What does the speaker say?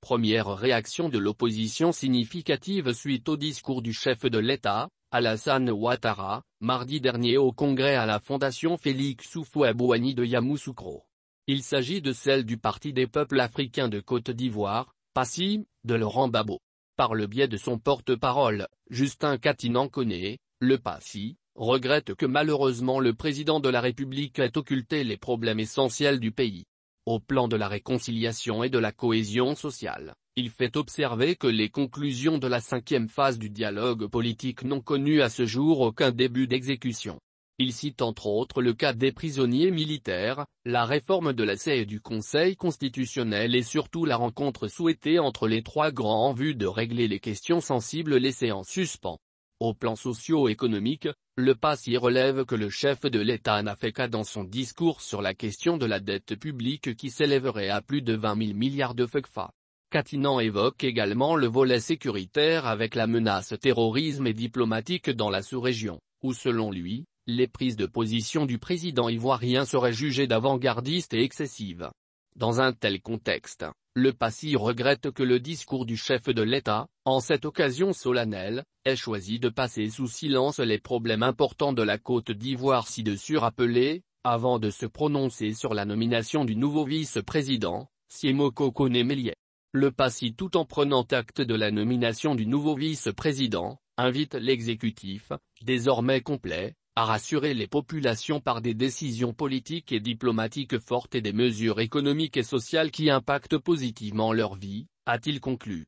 Première réaction de l'opposition significative suite au discours du chef de l'État, Alassane Ouattara, mardi dernier au congrès à la Fondation Félix houphouët Abouani de Yamoussoukro. Il s'agit de celle du Parti des peuples africains de Côte d'Ivoire, PASI, de Laurent Babo. Par le biais de son porte-parole, Justin Katinan connaît, le PASI, regrette que malheureusement le président de la République ait occulté les problèmes essentiels du pays au plan de la réconciliation et de la cohésion sociale. Il fait observer que les conclusions de la cinquième phase du dialogue politique n'ont connu à ce jour aucun début d'exécution. Il cite entre autres le cas des prisonniers militaires, la réforme de la et du Conseil constitutionnel et surtout la rencontre souhaitée entre les trois grands en vue de régler les questions sensibles laissées en suspens. Au plan socio-économique, le y relève que le chef de l'État n'a fait qu'à dans son discours sur la question de la dette publique qui s'élèverait à plus de 20 000 milliards de FECFA. Katinan évoque également le volet sécuritaire avec la menace terrorisme et diplomatique dans la sous-région, où selon lui, les prises de position du président ivoirien seraient jugées d'avant-gardistes et excessives. Dans un tel contexte, le Passy regrette que le discours du chef de l'État, en cette occasion solennelle, ait choisi de passer sous silence les problèmes importants de la Côte d'Ivoire ci-dessus rappelés, avant de se prononcer sur la nomination du nouveau vice-président, Siemoko Konemelié. Le Passy tout en prenant acte de la nomination du nouveau vice-président, invite l'exécutif, désormais complet, à rassurer les populations par des décisions politiques et diplomatiques fortes et des mesures économiques et sociales qui impactent positivement leur vie, a-t-il conclu.